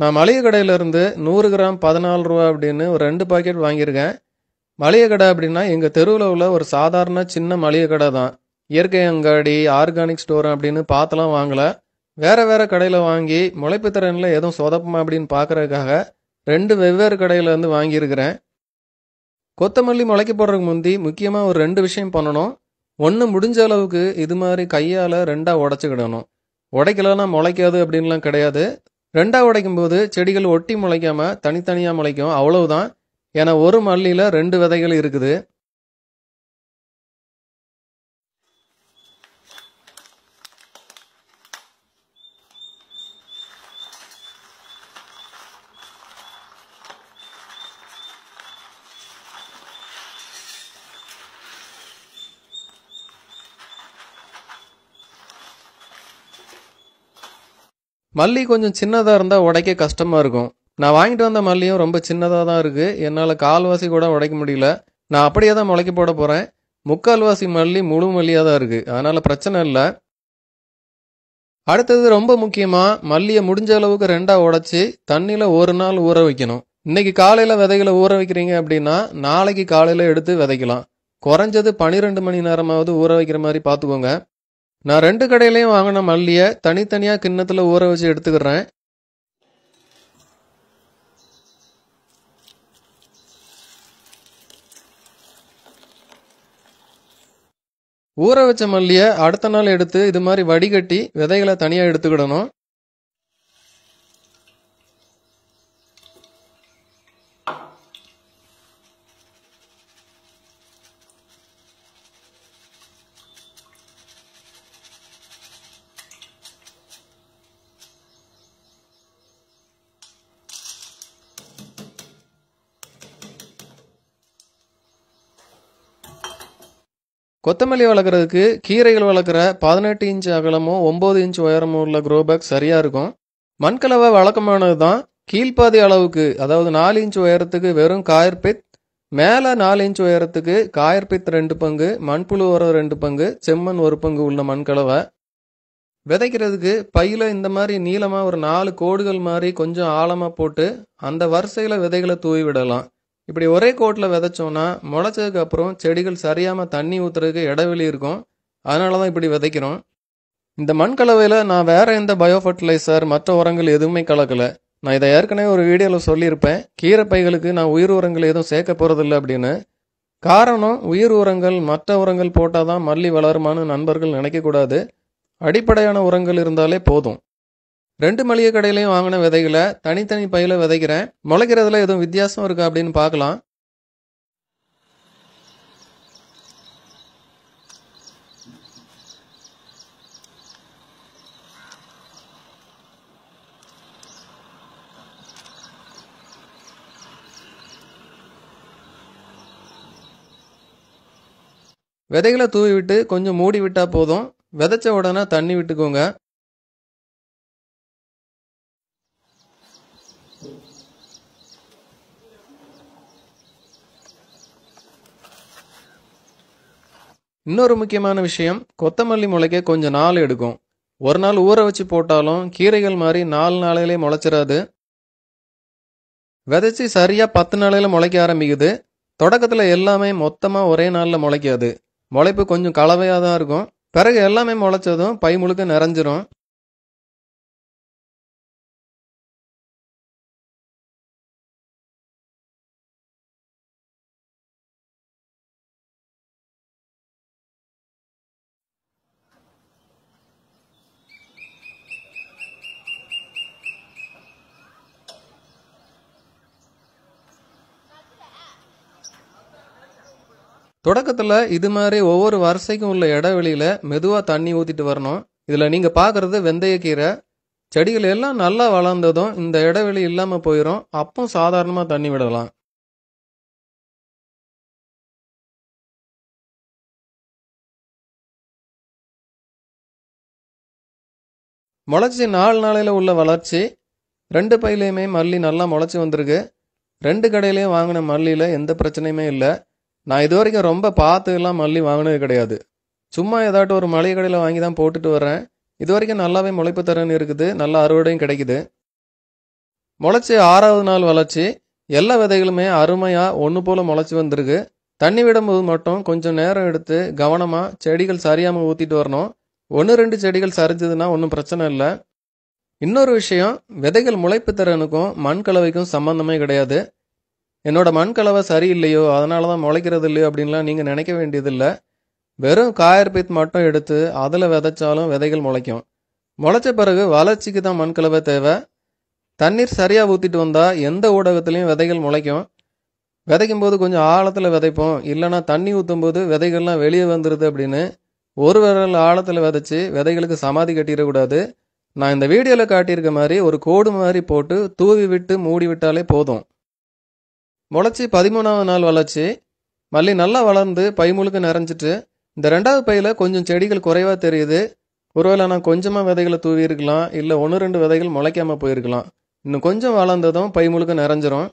நான் மளிகை கடையிலேருந்து நூறு கிராம் பதினாலு ரூபா அப்படின்னு ஒரு ரெண்டு பாக்கெட் வாங்கியிருக்கேன் மளிகை கடை அப்படின்னா எங்கள் தெருவில் உள்ள ஒரு சாதாரண சின்ன மளிகை கடை தான் இயற்கை அங்காடி ஆர்கானிக் ஸ்டோர் அப்படின்னு பார்த்துலாம் வாங்கலை வேறு வேறு கடையில் வாங்கி முளைப்பு திறனில் எதுவும் சொதப்புமா அப்படின்னு பார்க்குறதுக்காக ரெண்டு வெவ்வேறு கடையிலேருந்து வாங்கியிருக்கிறேன் கொத்தமல்லி முளைக்க போடுறதுக்கு முந்தி முக்கியமாக ஒரு ரெண்டு விஷயம் பண்ணணும் ஒன்று முடிஞ்ச அளவுக்கு இது மாதிரி கையால் ரெண்டாக உடச்சிக்கிடணும் உடைக்கலன்னா முளைக்காது அப்படின்லாம் கிடையாது ரெண்டாக உடைக்கும் போது செடிகள் ஒட்டி முளைக்காமல் தனித்தனியாக முளைக்கும் அவ்வளவுதான் ஏன்னா ஒரு மல்லியில் ரெண்டு விதைகள் இருக்குது மல்லி கொஞ்சம் சின்னதாக இருந்தால் உடைக்க கஷ்டமாக இருக்கும் நான் வாங்கிட்டு வந்த மல்லியும் ரொம்ப சின்னதாக தான் இருக்குது என்னால் கால்வாசி கூட உடைக்க முடியல நான் அப்படியே தான் முளைக்க போட போகிறேன் முக்கால்வாசி மல்லி முழு மல்லியாக தான் இருக்குது அதனால் பிரச்சனை இல்லை அடுத்தது ரொம்ப முக்கியமாக மல்லியை முடிஞ்ச அளவுக்கு ரெண்டாக உடச்சி தண்ணியில் ஒரு நாள் ஊற வைக்கணும் இன்னைக்கு காலையில் விதைகளை ஊற வைக்கிறீங்க அப்படின்னா நாளைக்கு காலையில் எடுத்து விதைக்கலாம் குறைஞ்சது பனிரெண்டு மணி நேரமாவது ஊற வைக்கிற மாதிரி பார்த்துக்கோங்க நான் ரெண்டு கடையிலையும் வாங்கின மல்லியை தனித்தனியாக கிண்ணத்தில் ஊற வச்சு எடுத்துக்கிறேன் ஊற வச்ச மல்லியை அடுத்த நாள் எடுத்து இது மாதிரி வடிகட்டி விதைகளை தனியாக எடுத்துக்கிடணும் கொத்தமல்லி வளர்க்குறதுக்கு கீரைகள் வளர்க்குற பதினெட்டு இன்ச் அகலமும் ஒம்பது இன்ச் உயரமும் உள்ள குரோபேக் சரியாக இருக்கும் மண்கலவை வழக்கமானது தான் கீழ்ப்பாதி அளவுக்கு அதாவது நாலு இன்ச் உயரத்துக்கு வெறும் காயர்பித் மேலே நாலு இன்ச் உயரத்துக்கு காயற்பித் ரெண்டு பங்கு மண்புழு உரம் ரெண்டு பங்கு செம்மண் ஒரு பங்கு உள்ள மண்கலவை விதைக்கிறதுக்கு பையில் இந்த மாதிரி நீளமாக ஒரு நாலு கோடுகள் மாதிரி கொஞ்சம் ஆழமாக போட்டு அந்த வரிசையில் விதைகளை தூவி விடலாம் இப்படி ஒரே கோட்டில் விதைச்சோம்னா முளைச்சதுக்கு அப்புறம் செடிகள் சரியாமல் தண்ணி ஊற்றுறதுக்கு இடவெளி இருக்கும் அதனால தான் இப்படி விதைக்கிறோம் இந்த மண் கலவையில் நான் வேறு எந்த பயோ ஃபர்டிலைசர் மற்ற உரங்கள் எதுவுமே கலக்கலை நான் இதை ஏற்கனவே ஒரு வீடியோவில் சொல்லியிருப்பேன் கீரை பைகளுக்கு நான் உயிர் உரங்கள் எதுவும் சேர்க்க போகிறதில்ல அப்படின்னு காரணம் உயிர் உரங்கள் மற்ற உரங்கள் போட்டால் தான் மல்லி வளருமான்னு நண்பர்கள் நினைக்கக்கூடாது அடிப்படையான உரங்கள் இருந்தாலே போதும் ரெண்டு மளிகை கடையிலையும் வாங்கின விதைகளை தனித்தனி பையில் விதைக்கிறேன் முளைக்கிறதுல எதுவும் வித்தியாசம் இருக்கா அப்படின்னு பார்க்கலாம் விதைகளை தூவி விட்டு கொஞ்சம் மூடி விட்டால் போதும் விதைச்ச உடனே தண்ணி விட்டுக்கோங்க இன்னொரு முக்கியமான விஷயம் கொத்தமல்லி முளைக்க கொஞ்சம் நாள் எடுக்கும் ஒரு நாள் ஊற வச்சு போட்டாலும் கீரைகள் மாதிரி நாலு நாளையிலே முளைச்சிடாது விதைச்சி சரியாக பத்து நாளையில் முளைக்க ஆரம்பிக்குது தொடக்கத்தில் எல்லாமே மொத்தமாக ஒரே நாளில் முளைக்காது முளைப்பு கொஞ்சம் கலவையாக தான் இருக்கும் பிறகு எல்லாமே முளைச்சதும் பை முழுக்க நிறைஞ்சிரும் தொடக்கத்தில் இது மாதிரி ஒவ்வொரு வரிசைக்கும் உள்ள இடைவெளியில் மெதுவாக தண்ணி ஊற்றிட்டு வரணும் இதில் நீங்கள் பார்க்குறது வெந்தயக்கீரை செடிகள் எல்லாம் நல்லா வளர்ந்ததும் இந்த இடைவெளி இல்லாமல் போயிடும் அப்பவும் சாதாரணமாக தண்ணி விடலாம் முளைச்சி நாலு நாளையில் உள்ள வளர்ச்சி ரெண்டு பையிலையுமே மல்லி நல்லா முளைச்சி வந்திருக்கு ரெண்டு கடையிலையும் வாங்கின மல்லியில் எந்த பிரச்சனையுமே இல்லை நான் இது வரைக்கும் ரொம்ப பார்த்து எல்லாம் மல்லி வாங்கினது கிடையாது சும்மா ஏதாட்டும் ஒரு மளிகை கடையில் வாங்கி தான் போட்டுட்டு வரேன் இது வரைக்கும் நல்லாவே முளைப்பு தரன்னு இருக்குது நல்ல அறுவடையும் கிடைக்குது முளைச்சி ஆறாவது நாள் வளர்ச்சி எல்லா விதைகளுமே அருமையாக ஒன்று போல் முளைச்சி வந்திருக்கு தண்ணி விடும்போது மட்டும் கொஞ்சம் நேரம் எடுத்து கவனமாக செடிகள் சரியாமல் ஊற்றிட்டு வரணும் ஒன்று ரெண்டு செடிகள் சரிஞ்சதுன்னா ஒன்றும் பிரச்சனை இல்லை இன்னொரு விஷயம் விதைகள் முளைப்பு திறனுக்கும் மண் கலவைக்கும் சம்மந்தமே கிடையாது என்னோட மண் கலவை சரியில்லையோ அதனால தான் முளைக்கிறது இல்லையோ அப்படின்லாம் நீங்கள் நினைக்க வேண்டியதில்லை வெறும் பீத் மட்டும் எடுத்து அதில் விதைச்சாலும் விதைகள் முளைக்கும் முளைச்ச பிறகு வளர்ச்சிக்கு தான் மண் கலவை தேவை தண்ணீர் சரியாக ஊற்றிட்டு வந்தால் எந்த ஊடகத்துலேயும் விதைகள் முளைக்கும் விதைக்கும் போது கொஞ்சம் ஆழத்தில் விதைப்போம் இல்லைனா தண்ணி ஊற்றும் போது விதைகள்லாம் வெளியே வந்துடுது அப்படின்னு ஒரு விரல் ஆழத்தில் விதைச்சி விதைகளுக்கு சமாதி கட்டிடக்கூடாது நான் இந்த வீடியோவில் காட்டியிருக்க மாதிரி ஒரு கோடு மாதிரி போட்டு தூவி விட்டு மூடி விட்டாலே போதும் முளைச்சி பதிமூணாவது நாள் வளர்ச்சி மல்லி நல்லா வளர்ந்து பை முழுக்க நிறைஞ்சிட்டு இந்த ரெண்டாவது பையில் கொஞ்சம் செடிகள் குறைவாக தெரியுது ஒருவேளை நான் கொஞ்சமாக விதைகளை தூவி இருக்கலாம் இல்லை ஒன்று ரெண்டு விதைகள் முளைக்காமல் போயிருக்கலாம் இன்னும் கொஞ்சம் வளர்ந்ததும் பை முழுக்க நிறைஞ்சிரும்